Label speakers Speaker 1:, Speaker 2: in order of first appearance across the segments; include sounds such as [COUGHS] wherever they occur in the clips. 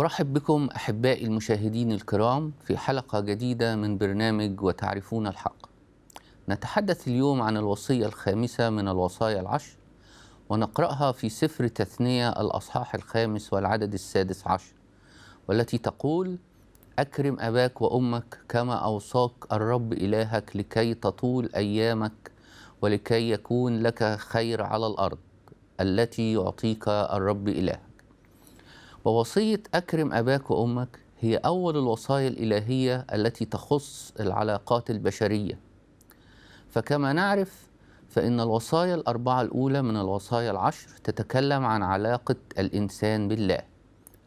Speaker 1: أرحب بكم أحبائي المشاهدين الكرام في حلقة جديدة من برنامج وتعرفون الحق. نتحدث اليوم عن الوصية الخامسة من الوصايا العشر ونقرأها في سفر تثنية الأصحاح الخامس والعدد السادس عشر والتي تقول: أكرم أباك وأمك كما أوصاك الرب إلهك لكي تطول أيامك ولكي يكون لك خير على الأرض التي يعطيك الرب إلهك. ووصية أكرم أباك وأمك هي أول الوصايا الإلهية التي تخص العلاقات البشرية فكما نعرف فإن الوصايا الأربعة الأولى من الوصايا العشر تتكلم عن علاقة الإنسان بالله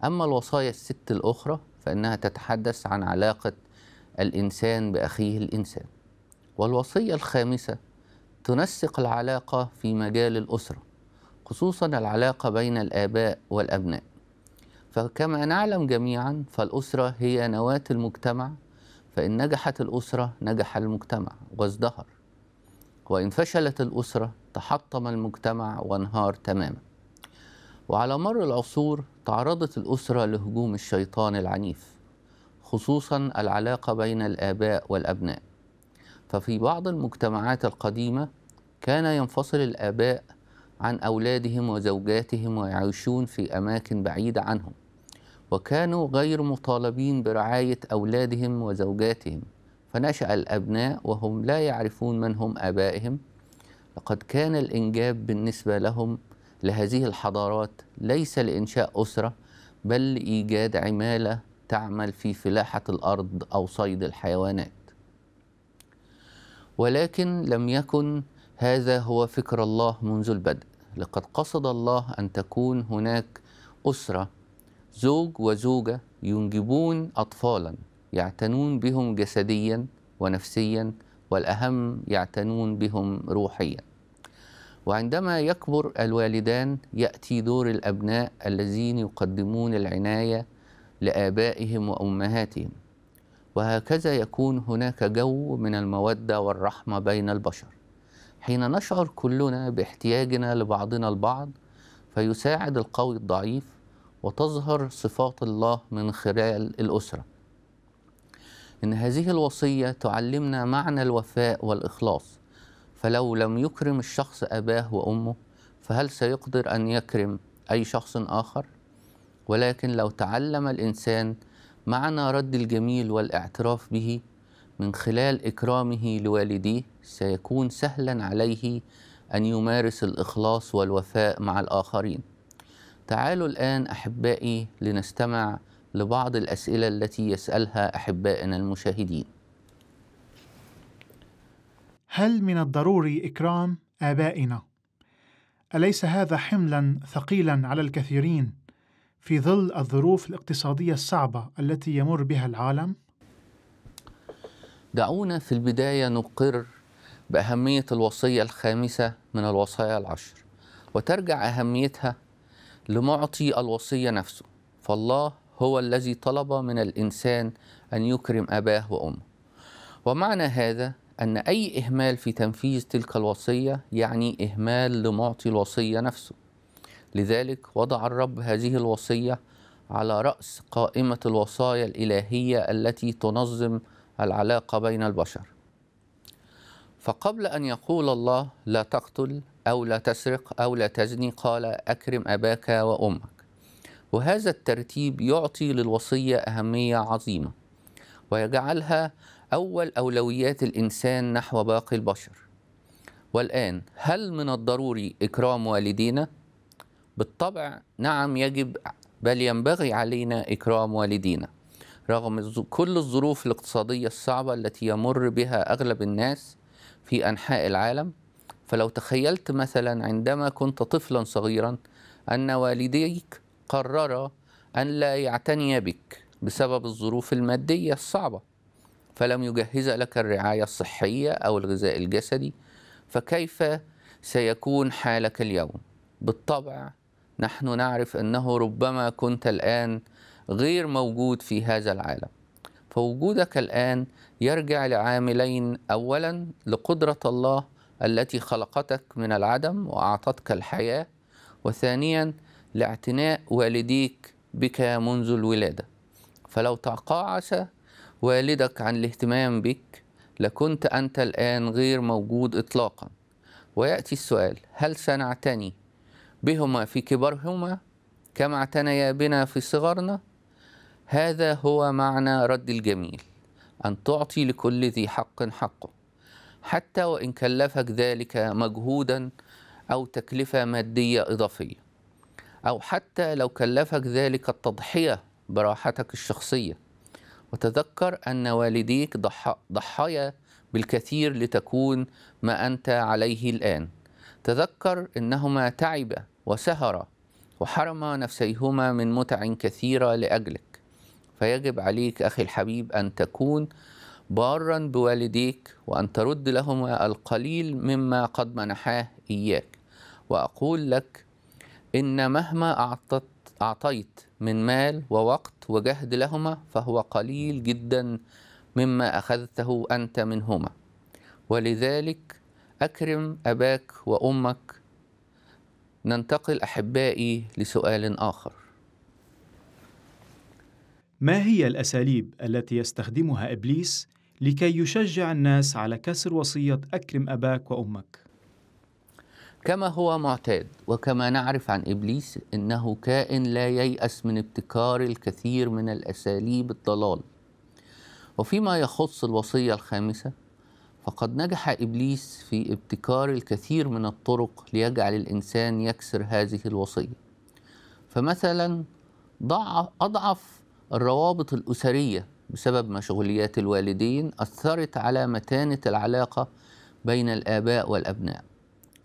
Speaker 1: أما الوصايا الست الأخرى فإنها تتحدث عن علاقة الإنسان بأخيه الإنسان والوصية الخامسة تنسق العلاقة في مجال الأسرة خصوصا العلاقة بين الآباء والأبناء فكما نعلم جميعا فالأسرة هي نواة المجتمع فإن نجحت الأسرة نجح المجتمع وازدهر وإن فشلت الأسرة تحطم المجتمع وانهار تماما وعلى مر العصور تعرضت الأسرة لهجوم الشيطان العنيف خصوصا العلاقة بين الآباء والأبناء ففي بعض المجتمعات القديمة كان ينفصل الآباء عن أولادهم وزوجاتهم ويعيشون في أماكن بعيدة عنهم وكانوا غير مطالبين برعاية أولادهم وزوجاتهم فنشأ الأبناء وهم لا يعرفون من هم آبائهم لقد كان الإنجاب بالنسبة لهم لهذه الحضارات ليس لإنشاء أسرة بل لإيجاد عمالة تعمل في فلاحة الأرض أو صيد الحيوانات ولكن لم يكن هذا هو فكر الله منذ البدء لقد قصد الله أن تكون هناك أسرة زوج وزوجة ينجبون أطفالا يعتنون بهم جسديا ونفسيا والأهم يعتنون بهم روحيا وعندما يكبر الوالدان يأتي دور الأبناء الذين يقدمون العناية لآبائهم وأمهاتهم وهكذا يكون هناك جو من المودة والرحمة بين البشر حين نشعر كلنا باحتياجنا لبعضنا البعض فيساعد القوي الضعيف وتظهر صفات الله من خلال الأسرة إن هذه الوصية تعلمنا معنى الوفاء والإخلاص فلو لم يكرم الشخص أباه وأمه فهل سيقدر أن يكرم أي شخص آخر؟ ولكن لو تعلم الإنسان معنى رد الجميل والاعتراف به من خلال إكرامه لوالديه سيكون سهلا عليه أن يمارس الإخلاص والوفاء مع الآخرين تعالوا الآن أحبائي لنستمع لبعض الأسئلة التي يسألها أحبائنا المشاهدين هل من الضروري إكرام آبائنا؟ أليس هذا حملا ثقيلا على الكثيرين في ظل الظروف الاقتصادية الصعبة التي يمر بها العالم؟ دعونا في البداية نقر بأهمية الوصية الخامسة من الوصايا العشر وترجع أهميتها لمعطي الوصية نفسه فالله هو الذي طلب من الإنسان أن يكرم أباه وأمه ومعنى هذا أن أي إهمال في تنفيذ تلك الوصية يعني إهمال لمعطي الوصية نفسه لذلك وضع الرب هذه الوصية على رأس قائمة الوصايا الإلهية التي تنظم العلاقة بين البشر فقبل أن يقول الله لا تقتل أو لا تسرق أو لا تزني قال أكرم أباك وأمك وهذا الترتيب يعطي للوصية أهمية عظيمة ويجعلها أول أولويات الإنسان نحو باقي البشر والآن هل من الضروري إكرام والدينا؟ بالطبع نعم يجب بل ينبغي علينا إكرام والدينا رغم كل الظروف الاقتصادية الصعبة التي يمر بها أغلب الناس في أنحاء العالم فلو تخيلت مثلا عندما كنت طفلا صغيرا أن والديك قرر أن لا يعتني بك بسبب الظروف المادية الصعبة فلم يجهز لك الرعاية الصحية أو الغذاء الجسدي فكيف سيكون حالك اليوم؟ بالطبع نحن نعرف أنه ربما كنت الآن غير موجود في هذا العالم فوجودك الآن يرجع لعاملين أولا لقدرة الله التي خلقتك من العدم وأعطتك الحياة وثانيا لاعتناء والديك بك منذ الولادة فلو تقاعس والدك عن الاهتمام بك لكنت أنت الآن غير موجود إطلاقا ويأتي السؤال هل سنعتني بهما في كبرهما كما اعتنيا بنا في صغرنا هذا هو معنى رد الجميل أن تعطي لكل ذي حق حقه حتى وإن كلفك ذلك مجهودا أو تكلفة مادية إضافية أو حتى لو كلفك ذلك التضحية براحتك الشخصية وتذكر أن والديك ضحايا بالكثير لتكون ما أنت عليه الآن تذكر أنهما تعبا وسهرا وحرما نفسيهما من متع كثيرة لأجلك فيجب عليك أخي الحبيب أن تكون بارا بوالديك وأن ترد لهما القليل مما قد منحاه إياك وأقول لك إن مهما أعطت أعطيت من مال ووقت وجهد لهما فهو قليل جدا مما أخذته أنت منهما ولذلك أكرم أباك وأمك ننتقل أحبائي لسؤال آخر ما هي الأساليب التي يستخدمها إبليس لكي يشجع الناس على كسر وصية أكرم أباك وأمك كما هو معتاد وكما نعرف عن إبليس إنه كائن لا ييأس من ابتكار الكثير من الأساليب الضلال وفيما يخص الوصية الخامسة فقد نجح إبليس في ابتكار الكثير من الطرق ليجعل الإنسان يكسر هذه الوصية فمثلا ضعف أضعف الروابط الأسرية بسبب مشغوليات الوالدين أثرت على متانة العلاقة بين الآباء والأبناء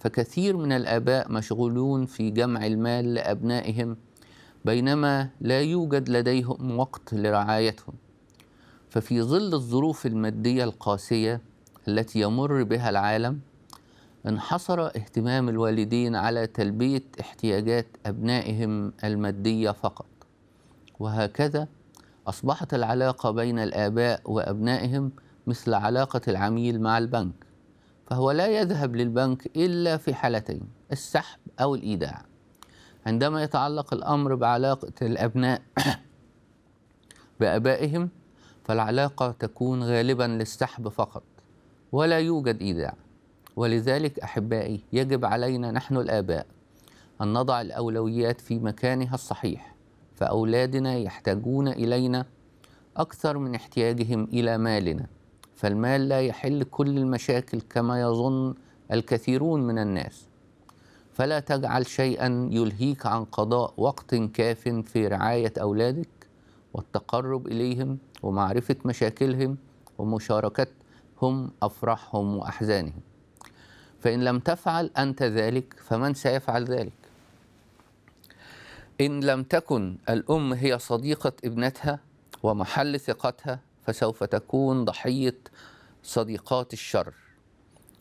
Speaker 1: فكثير من الآباء مشغولون في جمع المال لأبنائهم بينما لا يوجد لديهم وقت لرعايتهم ففي ظل الظروف المادية القاسية التي يمر بها العالم انحصر اهتمام الوالدين على تلبية احتياجات أبنائهم المادية فقط وهكذا أصبحت العلاقة بين الآباء وأبنائهم مثل علاقة العميل مع البنك فهو لا يذهب للبنك إلا في حالتين السحب أو الإيداع عندما يتعلق الأمر بعلاقة الأبناء [COUGHS] بآبائهم فالعلاقة تكون غالبا للسحب فقط ولا يوجد إيداع ولذلك أحبائي يجب علينا نحن الآباء أن نضع الأولويات في مكانها الصحيح فأولادنا يحتاجون إلينا أكثر من احتياجهم إلى مالنا فالمال لا يحل كل المشاكل كما يظن الكثيرون من الناس فلا تجعل شيئا يلهيك عن قضاء وقت كاف في رعاية أولادك والتقرب إليهم ومعرفة مشاكلهم ومشاركتهم أفراحهم وأحزانهم فإن لم تفعل أنت ذلك فمن سيفعل ذلك إن لم تكن الأم هي صديقة ابنتها ومحل ثقتها فسوف تكون ضحية صديقات الشر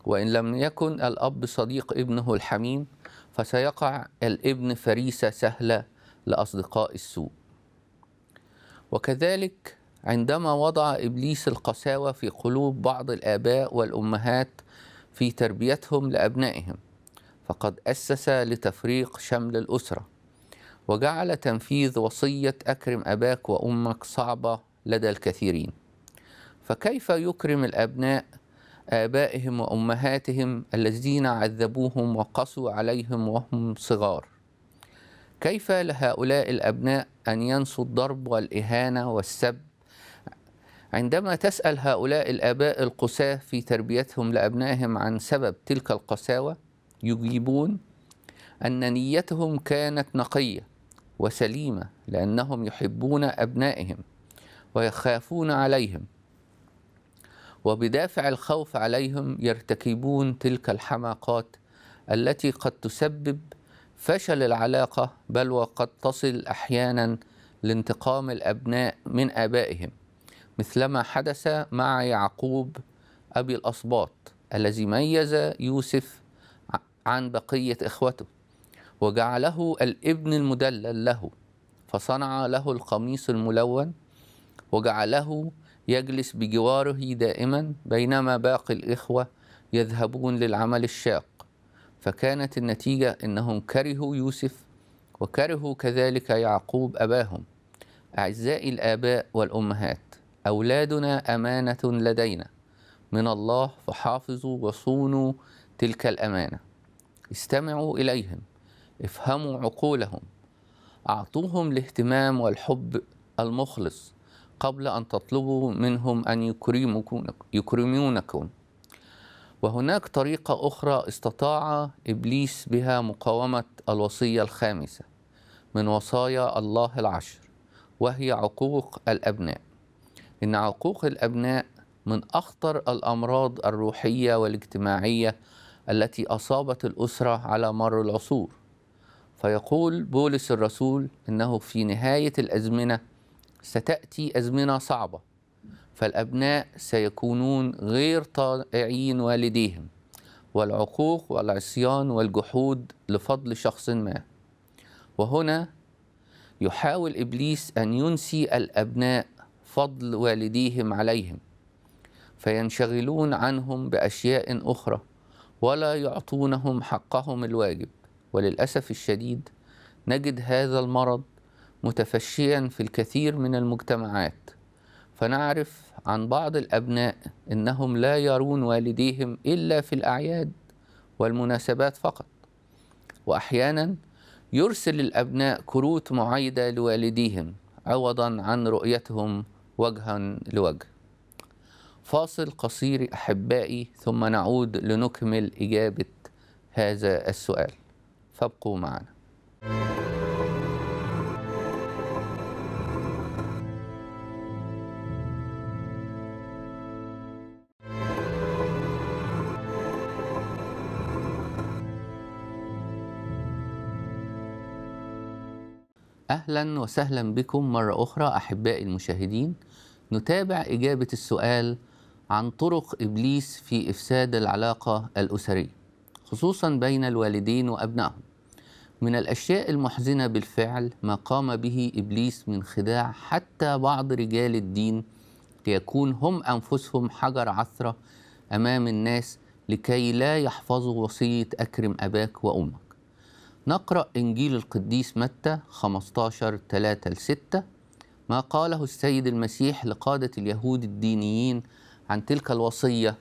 Speaker 1: وإن لم يكن الأب صديق ابنه الحميم فسيقع الابن فريسة سهلة لأصدقاء السوء وكذلك عندما وضع إبليس القساوة في قلوب بعض الآباء والأمهات في تربيتهم لأبنائهم فقد أسس لتفريق شمل الأسرة وجعل تنفيذ وصية أكرم أباك وأمك صعبة لدى الكثيرين فكيف يكرم الأبناء آبائهم وأمهاتهم الذين عذبوهم وقسوا عليهم وهم صغار كيف لهؤلاء الأبناء أن ينسوا الضرب والإهانة والسب عندما تسأل هؤلاء الآباء القساة في تربيتهم لأبنائهم عن سبب تلك القساوة يجيبون أن نيتهم كانت نقية وسليمة لأنهم يحبون أبنائهم ويخافون عليهم وبدافع الخوف عليهم يرتكبون تلك الحماقات التي قد تسبب فشل العلاقة بل وقد تصل أحيانا لانتقام الأبناء من آبائهم مثلما حدث مع يعقوب أبي الأصباط الذي ميز يوسف عن بقية إخوته وجعله الابن المدلل له فصنع له القميص الملون وجعله يجلس بجواره دائما بينما باقي الإخوة يذهبون للعمل الشاق فكانت النتيجة أنهم كرهوا يوسف وكرهوا كذلك يعقوب أباهم أعزائي الآباء والأمهات أولادنا أمانة لدينا من الله فحافظوا وصونوا تلك الأمانة استمعوا إليهم افهموا عقولهم أعطوهم الاهتمام والحب المخلص قبل أن تطلبوا منهم أن يكرمونكم وهناك طريقة أخرى استطاع إبليس بها مقاومة الوصية الخامسة من وصايا الله العشر وهي عقوق الأبناء إن عقوق الأبناء من أخطر الأمراض الروحية والاجتماعية التي أصابت الأسرة على مر العصور فيقول بولس الرسول انه في نهايه الازمنه ستاتي ازمنه صعبه فالابناء سيكونون غير طائعين والديهم والعقوق والعصيان والجحود لفضل شخص ما وهنا يحاول ابليس ان ينسي الابناء فضل والديهم عليهم فينشغلون عنهم باشياء اخرى ولا يعطونهم حقهم الواجب وللأسف الشديد نجد هذا المرض متفشيا في الكثير من المجتمعات فنعرف عن بعض الأبناء أنهم لا يرون والديهم إلا في الأعياد والمناسبات فقط وأحيانا يرسل الأبناء كروت معايدة لوالديهم عوضا عن رؤيتهم وجها لوجه فاصل قصير أحبائي ثم نعود لنكمل إجابة هذا السؤال فابقوا معنا اهلا وسهلا بكم مره اخرى احبائي المشاهدين نتابع اجابه السؤال عن طرق ابليس في افساد العلاقه الاسريه خصوصا بين الوالدين وابنائهم من الأشياء المحزنة بالفعل ما قام به إبليس من خداع حتى بعض رجال الدين ليكون هم أنفسهم حجر عثرة أمام الناس لكي لا يحفظوا وصية أكرم أباك وأمك نقرأ إنجيل القديس متى 15 3 6 ما قاله السيد المسيح لقادة اليهود الدينيين عن تلك الوصية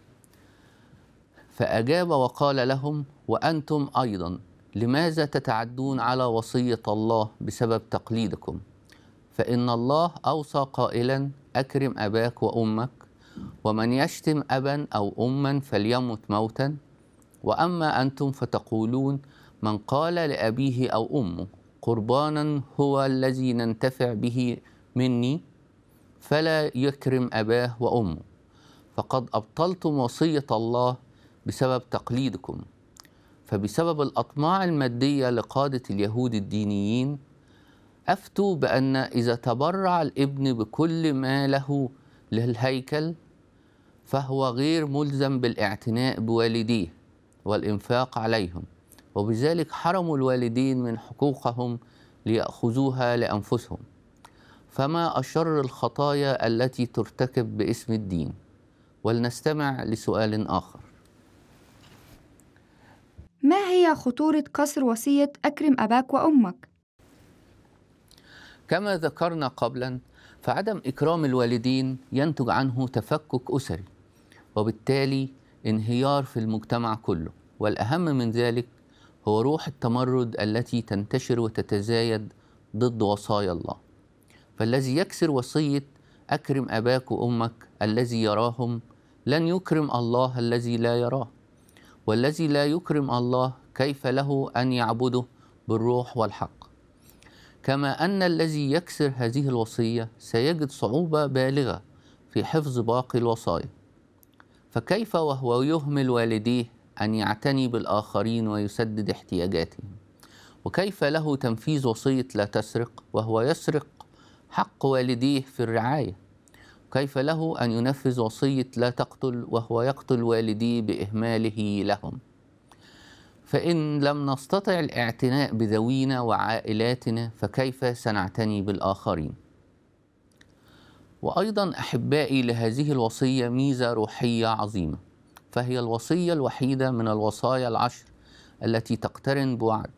Speaker 1: فأجاب وقال لهم وأنتم أيضا لماذا تتعدون على وصية الله بسبب تقليدكم فإن الله أوصى قائلا أكرم أباك وأمك ومن يشتم أبا أو أما فليمت موتا وأما أنتم فتقولون من قال لأبيه أو أمه قربانا هو الذي ننتفع به مني فلا يكرم أباه وأمه فقد أبطلتم وصية الله بسبب تقليدكم فبسبب الأطماع المادية لقادة اليهود الدينيين أفتوا بأن إذا تبرع الابن بكل ما له للهيكل فهو غير ملزم بالاعتناء بوالديه والإنفاق عليهم وبذلك حرموا الوالدين من حقوقهم ليأخذوها لأنفسهم فما أشر الخطايا التي ترتكب باسم الدين ولنستمع لسؤال آخر ما هي خطورة كسر وصية أكرم أباك وأمك؟ كما ذكرنا قبلا فعدم إكرام الوالدين ينتج عنه تفكك أسري وبالتالي انهيار في المجتمع كله والأهم من ذلك هو روح التمرد التي تنتشر وتتزايد ضد وصايا الله فالذي يكسر وصية أكرم أباك وأمك الذي يراهم لن يكرم الله الذي لا يراه والذي لا يكرم الله كيف له أن يعبده بالروح والحق كما أن الذي يكسر هذه الوصية سيجد صعوبة بالغة في حفظ باقي الوصايا فكيف وهو يهمل والديه أن يعتني بالآخرين ويسدد احتياجاتهم وكيف له تنفيذ وصية لا تسرق وهو يسرق حق والديه في الرعايه كيف له أن ينفذ وصية لا تقتل وهو يقتل والديه بإهماله لهم فإن لم نستطع الاعتناء بذوينا وعائلاتنا فكيف سنعتني بالآخرين وأيضا أحبائي لهذه الوصية ميزة روحية عظيمة فهي الوصية الوحيدة من الوصايا العشر التي تقترن بوعد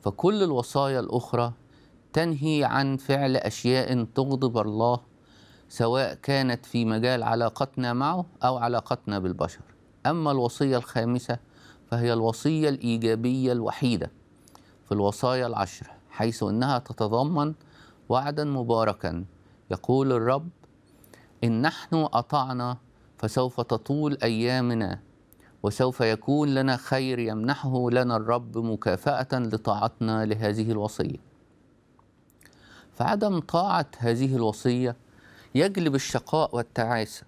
Speaker 1: فكل الوصايا الأخرى تنهي عن فعل أشياء تغضب الله سواء كانت في مجال علاقتنا معه أو علاقتنا بالبشر أما الوصية الخامسة فهي الوصية الإيجابية الوحيدة في الوصايا العشر حيث أنها تتضمن وعدا مباركا يقول الرب إن نحن أطعنا فسوف تطول أيامنا وسوف يكون لنا خير يمنحه لنا الرب مكافأة لطاعتنا لهذه الوصية فعدم طاعة هذه الوصية يجلب الشقاء والتعاسة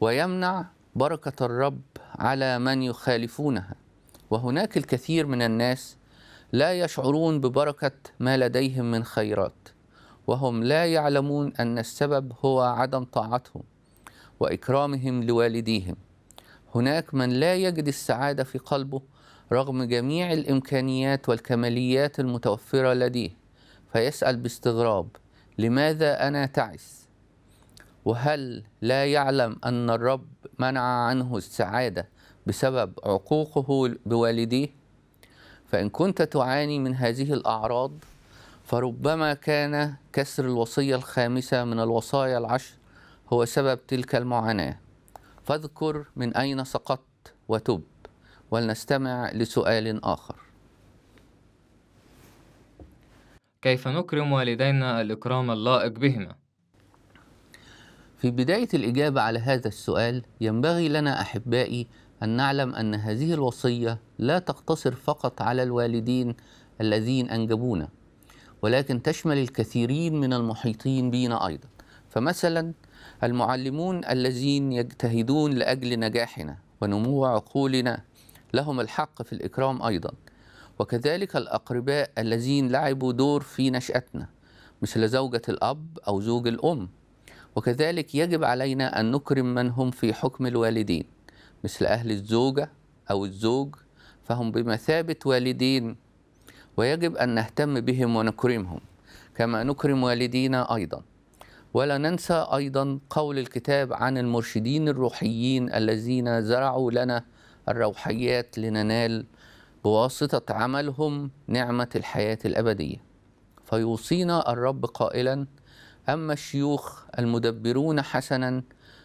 Speaker 1: ويمنع بركة الرب على من يخالفونها وهناك الكثير من الناس لا يشعرون ببركة ما لديهم من خيرات وهم لا يعلمون أن السبب هو عدم طاعتهم وإكرامهم لوالديهم هناك من لا يجد السعادة في قلبه رغم جميع الإمكانيات والكماليات المتوفرة لديه فيسأل باستغراب لماذا أنا تعس وهل لا يعلم أن الرب منع عنه السعادة بسبب عقوقه بوالديه فإن كنت تعاني من هذه الأعراض فربما كان كسر الوصية الخامسة من الوصايا العشر هو سبب تلك المعاناة فاذكر من أين سقطت وتب ولنستمع لسؤال آخر كيف نكرم والدينا الإكرام اللائق بهما؟ في بداية الإجابة على هذا السؤال ينبغي لنا أحبائي أن نعلم أن هذه الوصية لا تقتصر فقط على الوالدين الذين أنجبونا ولكن تشمل الكثيرين من المحيطين بنا أيضا فمثلا المعلمون الذين يجتهدون لأجل نجاحنا ونمو عقولنا لهم الحق في الإكرام أيضا وكذلك الأقرباء الذين لعبوا دور في نشأتنا مثل زوجة الأب أو زوج الأم وكذلك يجب علينا أن نكرم من هم في حكم الوالدين مثل أهل الزوجة أو الزوج فهم بمثابة والدين ويجب أن نهتم بهم ونكرمهم كما نكرم والدينا أيضا ولا ننسى أيضا قول الكتاب عن المرشدين الروحيين الذين زرعوا لنا الروحيات لننال بواسطة عملهم نعمة الحياة الأبدية فيوصينا الرب قائلا أما الشيوخ المدبرون حسنا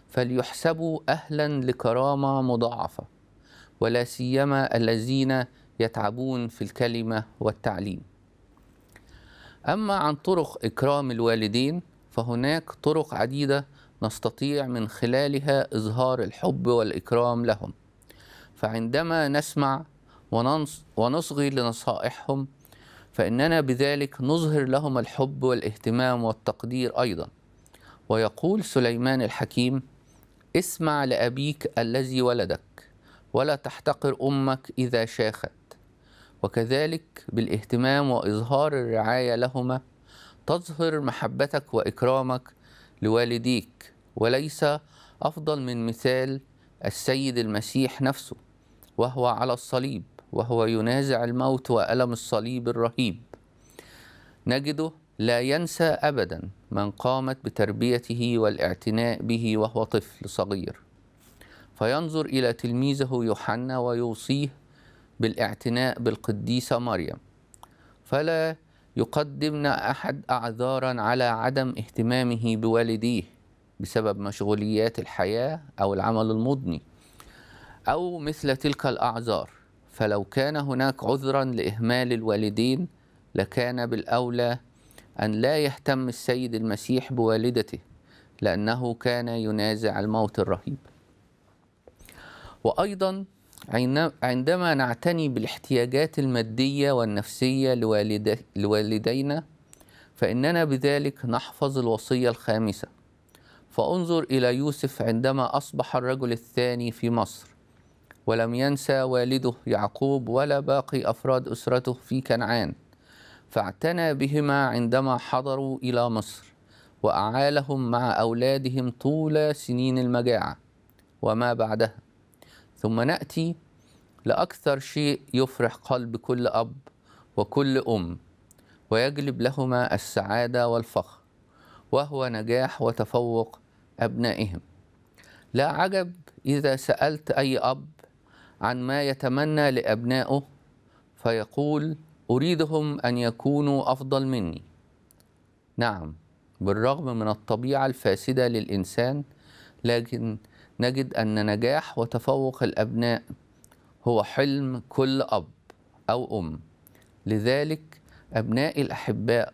Speaker 1: فليحسبوا أهلا لكرامة مضاعفة ولا سيما الذين يتعبون في الكلمة والتعليم أما عن طرق إكرام الوالدين فهناك طرق عديدة نستطيع من خلالها إظهار الحب والإكرام لهم فعندما نسمع ونصغي لنصائحهم فإننا بذلك نظهر لهم الحب والاهتمام والتقدير أيضا ويقول سليمان الحكيم اسمع لأبيك الذي ولدك ولا تحتقر أمك إذا شاخت وكذلك بالاهتمام وإظهار الرعاية لهما تظهر محبتك وإكرامك لوالديك وليس أفضل من مثال السيد المسيح نفسه وهو على الصليب وهو ينازع الموت وألم الصليب الرهيب نجده لا ينسى أبدا من قامت بتربيته والاعتناء به وهو طفل صغير فينظر إلى تلميذه يوحنا ويوصيه بالاعتناء بالقديسة مريم فلا يقدمن أحد أعذارا على عدم اهتمامه بوالديه بسبب مشغوليات الحياة أو العمل المضني أو مثل تلك الأعذار فلو كان هناك عذرا لإهمال الوالدين لكان بالأولى أن لا يهتم السيد المسيح بوالدته لأنه كان ينازع الموت الرهيب وأيضا عندما نعتني بالاحتياجات المادية والنفسية لوالدينا فإننا بذلك نحفظ الوصية الخامسة فانظر إلى يوسف عندما أصبح الرجل الثاني في مصر ولم ينسى والده يعقوب ولا باقي أفراد أسرته في كنعان فاعتنى بهما عندما حضروا إلى مصر وأعالهم مع أولادهم طول سنين المجاعة وما بعدها ثم نأتي لأكثر شيء يفرح قلب كل أب وكل أم ويجلب لهما السعادة والفخر وهو نجاح وتفوق أبنائهم لا عجب إذا سألت أي أب عن ما يتمنى لأبنائه فيقول أريدهم أن يكونوا أفضل مني نعم بالرغم من الطبيعة الفاسدة للإنسان لكن نجد أن نجاح وتفوق الأبناء هو حلم كل أب أو أم لذلك أبنائي الأحباء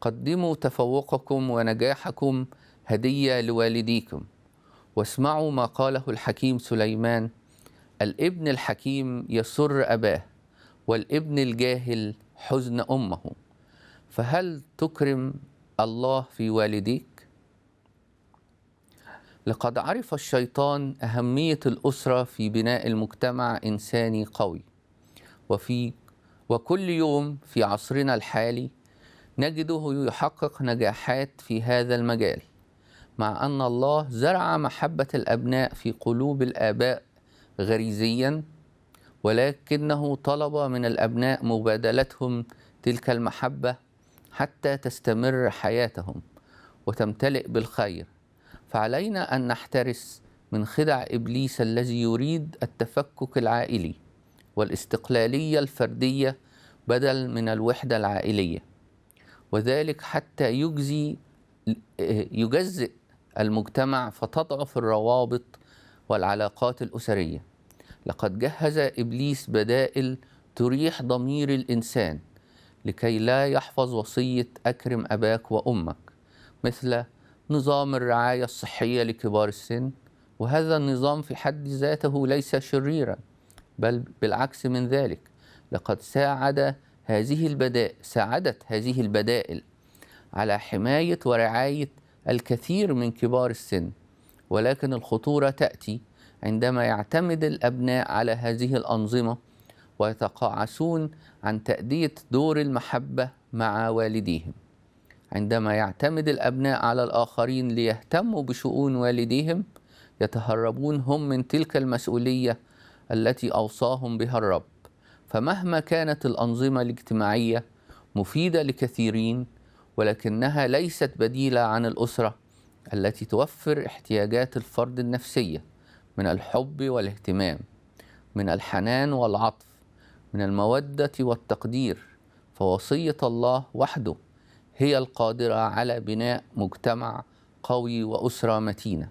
Speaker 1: قدموا تفوقكم ونجاحكم هدية لوالديكم واسمعوا ما قاله الحكيم سليمان الابن الحكيم يسر أباه والابن الجاهل حزن أمه فهل تكرم الله في والديك؟ لقد عرف الشيطان أهمية الأسرة في بناء المجتمع إنساني قوي وفي وكل يوم في عصرنا الحالي نجده يحقق نجاحات في هذا المجال مع أن الله زرع محبة الأبناء في قلوب الآباء غريزيا ولكنه طلب من الأبناء مبادلتهم تلك المحبة حتى تستمر حياتهم وتمتلئ بالخير فعلينا أن نحترس من خدع إبليس الذي يريد التفكك العائلي والاستقلالية الفردية بدل من الوحدة العائلية وذلك حتى يجزي يجزئ المجتمع فتضعف الروابط والعلاقات الأسرية لقد جهز إبليس بدائل تريح ضمير الإنسان لكي لا يحفظ وصية أكرم أباك وأمك مثل نظام الرعاية الصحية لكبار السن وهذا النظام في حد ذاته ليس شريرا بل بالعكس من ذلك لقد ساعد هذه البدائل ساعدت هذه البدائل على حماية ورعاية الكثير من كبار السن ولكن الخطورة تأتي عندما يعتمد الأبناء على هذه الأنظمة ويتقاعسون عن تأدية دور المحبة مع والديهم عندما يعتمد الأبناء على الآخرين ليهتموا بشؤون والديهم يتهربون هم من تلك المسؤولية التي أوصاهم بها الرب فمهما كانت الأنظمة الاجتماعية مفيدة لكثيرين ولكنها ليست بديلة عن الأسرة التي توفر احتياجات الفرد النفسية من الحب والاهتمام من الحنان والعطف من المودة والتقدير فوصية الله وحده هي القادرة على بناء مجتمع قوي وأسرة متينة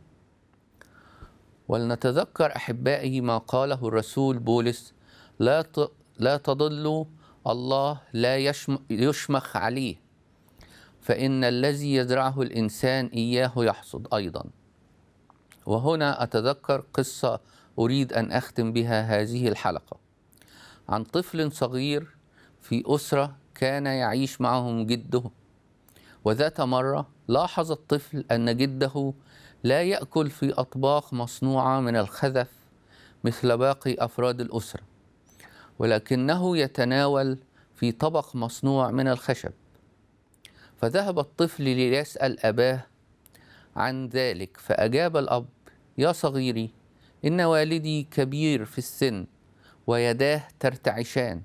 Speaker 1: ولنتذكر أحبائي ما قاله الرسول بولس لا لا تضلوا الله لا يشمخ عليه فإن الذي يزرعه الإنسان إياه يحصد أيضا وهنا أتذكر قصة أريد أن أختم بها هذه الحلقة عن طفل صغير في أسرة كان يعيش معهم جده وذات مرة لاحظ الطفل أن جده لا يأكل في أطباق مصنوعة من الخذف مثل باقي أفراد الأسرة ولكنه يتناول في طبق مصنوع من الخشب فذهب الطفل ليسأل أباه عن ذلك فأجاب الأب يا صغيري إن والدي كبير في السن ويداه ترتعشان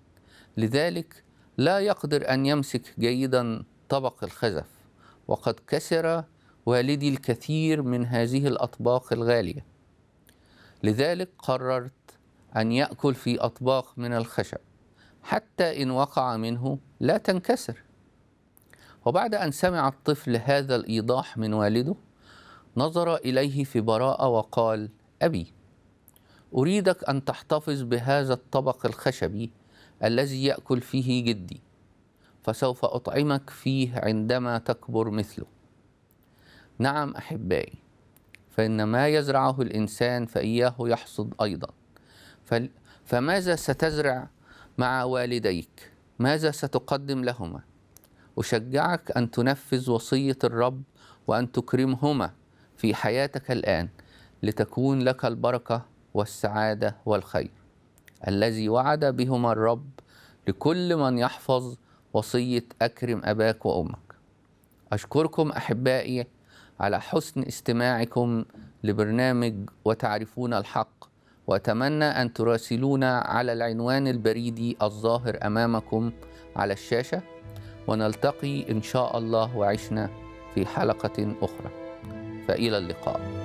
Speaker 1: لذلك لا يقدر أن يمسك جيدا طبق الخزف وقد كسر والدي الكثير من هذه الأطباق الغالية لذلك قررت أن يأكل في أطباق من الخشب حتى إن وقع منه لا تنكسر وبعد أن سمع الطفل هذا الإيضاح من والده نظر إليه في براءة وقال أبي أريدك أن تحتفظ بهذا الطبق الخشبي الذي يأكل فيه جدي فسوف أطعمك فيه عندما تكبر مثله نعم أحبائي فإن ما يزرعه الإنسان فإياه يحصد أيضا فماذا ستزرع مع والديك ماذا ستقدم لهما أشجعك أن تنفذ وصية الرب وأن تكرمهما في حياتك الآن لتكون لك البركة والسعادة والخير الذي وعد بهما الرب لكل من يحفظ وصية أكرم أباك وأمك أشكركم أحبائي على حسن استماعكم لبرنامج وتعرفون الحق وأتمنى أن تراسلونا على العنوان البريدي الظاهر أمامكم على الشاشة ونلتقي إن شاء الله وعشنا في حلقة أخرى إلى اللقاء